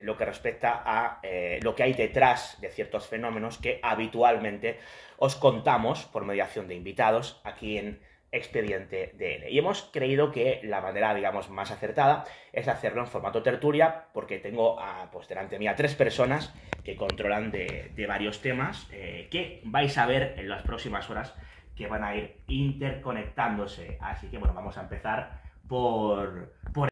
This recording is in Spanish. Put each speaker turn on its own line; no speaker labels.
lo que respecta a eh, lo que hay detrás de ciertos fenómenos que habitualmente os contamos por mediación de invitados aquí en Expediente DL. Y hemos creído que la manera, digamos, más acertada es hacerlo en formato tertulia, porque tengo a, ah, pues, delante mía tres personas que controlan de, varios temas eh, que vais a ver en las próximas horas que van a ir interconectándose. Así que, bueno, vamos a
empezar por,
por